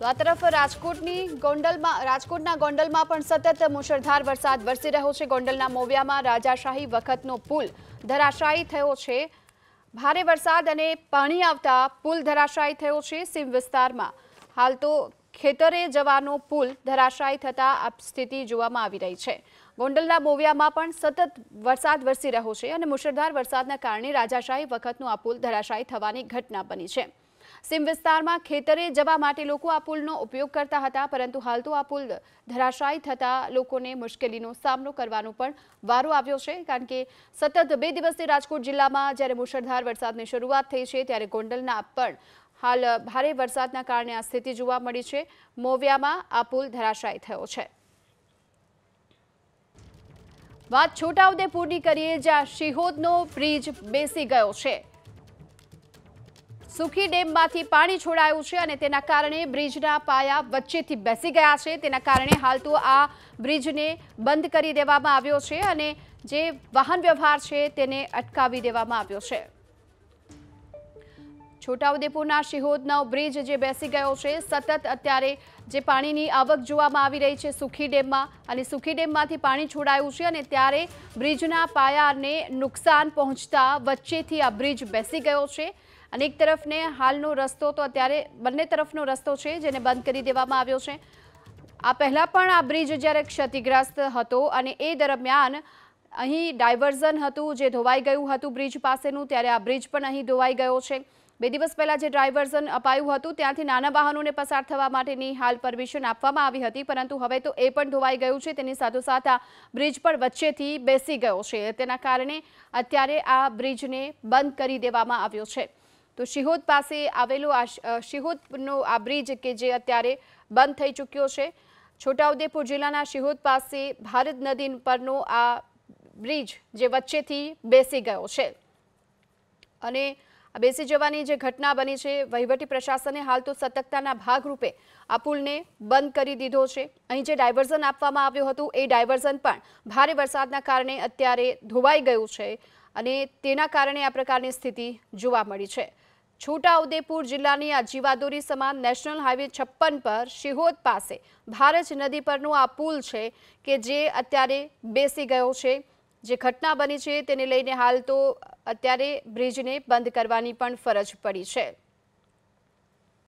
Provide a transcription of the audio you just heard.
તો આ તરફ રાજકોટની ગોંડલમાં રાજકોટના ગોંડલમાં પણ સતત મુશળધાર વરસાદ વરસી રહ્યો છે ગોંડલના મોવિયામાં રાજાશાહી વખતનો પુલ ધરાશાયી થયો છે ભારે વરસાદ અને પાણી આવતા પુલ ધરાશાયી થયો છે સીમ વિસ્તારમાં હાલ તો ખેતરે જવાનો પુલ ધરાશાયી થતાં આ સ્થિતિ જોવામાં આવી રહી છે ગોંડલના મોવિયામાં પણ સતત વરસાદ વરસી રહ્યો છે અને મુશળધાર વરસાદના કારણે રાજાશાહી વખતનું આ પુલ ધરાશાયી થવાની ઘટના બની છે સીમ વિસ્તારમાં ખેતરે જવા માટે લોકો આ પુલનો ઉપયોગ કરતા હતા પરંતુ હાલ તો આ પુલ ધરાશાયી થતાં લોકોને મુશ્કેલીનો સામનો કરવાનો પણ વારો આવ્યો છે કારણ કે સતત બે દિવસથી રાજકોટ જિલ્લામાં જ્યારે મુશળધાર વરસાદની શરૂઆત થઈ છે ત્યારે ગોંડલના પણ હાલ ભારે વરસાદના કારણે આ સ્થિતિ જોવા મળી છે મોવિયામાં આ પુલ ધરાશાયી થયો છે વાત છોટાઉદેપુરની કરીએ જ્યાં શિહોદનો બ્રિજ બેસી ગયો છે સુખી ડેમમાંથી પાણી છોડાયું છે અને તેના કારણે બ્રિજના પાયા વચ્ચેથી બેસી ગયા છે તેના કારણે હાલ તો આ બ્રિજને બંધ કરી દેવામાં આવ્યો છે અને જે વાહન વ્યવહાર છે તેને અટકાવી દેવામાં આવ્યો છે છોટાઉદેપુરના શિહોદનો બ્રિજ જે બેસી ગયો છે સતત અત્યારે જે પાણીની આવક જોવામાં આવી રહી છે સુખી ડેમમાં અને સુખી ડેમમાંથી પાણી છોડાયું છે અને ત્યારે બ્રિજના પાયાને નુકસાન પહોંચતા વચ્ચેથી આ બ્રિજ બેસી ગયો છે અને એક તરફને હાલનો રસ્તો તો અત્યારે બંને તરફનો રસ્તો છે જેને બંધ કરી દેવામાં આવ્યો છે આ પહેલાં પણ આ બ્રિજ જ્યારે ક્ષતિગ્રસ્ત હતો અને એ દરમિયાન અહીં ડાયવર્ઝન હતું જે ધોવાઈ ગયું હતું બ્રિજ પાસેનું ત્યારે આ બ્રિજ પણ અહીં ધોવાઈ ગયો છે બે દિવસ પહેલાં જે ડ્રાઇવર્ઝન અપાયું હતું ત્યાંથી નાના વાહનોને પસાર થવા માટેની હાલ પરમિશન આપવામાં આવી હતી પરંતુ હવે તો એ પણ ધોવાઈ ગયું છે તેની સાથોસાથ આ બ્રિજ પણ વચ્ચેથી બેસી ગયો છે તેના કારણે અત્યારે આ બ્રિજને બંધ કરી દેવામાં આવ્યો છે તો શિહોદ પાસે આવેલું આ શિહોદનો આ બ્રિજ કે જે અત્યારે બંધ થઈ ચૂક્યો છે છોટાઉદેપુર જિલ્લાના શિહોદ પાસે ભારત નદી પરનો આ બ્રિજ જે વચ્ચેથી બેસી ગયો છે અને આ બેસી જવાની જે ઘટના બની છે વહીવટી પ્રશાસને હાલ તો સતર્કતાના ભાગરૂપે આ પુલને બંધ કરી દીધો છે અહીં જે ડાયવર્ઝન આપવામાં આવ્યું હતું એ ડાયવર્ઝન પણ ભારે વરસાદના કારણે અત્યારે ધોવાઈ ગયું છે અને તેના કારણે આ પ્રકારની સ્થિતિ જોવા મળી છે છોટાઉદેપુર જિલ્લાની આ જીવાદોરી સમાન નેશનલ હાઇવે છપ્પન પર શિહોદ પાસે ભારજ નદી પરનું આ પુલ છે કે જે અત્યારે બેસી ગયો છે જે ઘટના બની છે તેને લઈને હાલ તો અત્યારે બ્રિજને બંધ કરવાની પણ ફરજ પડી છે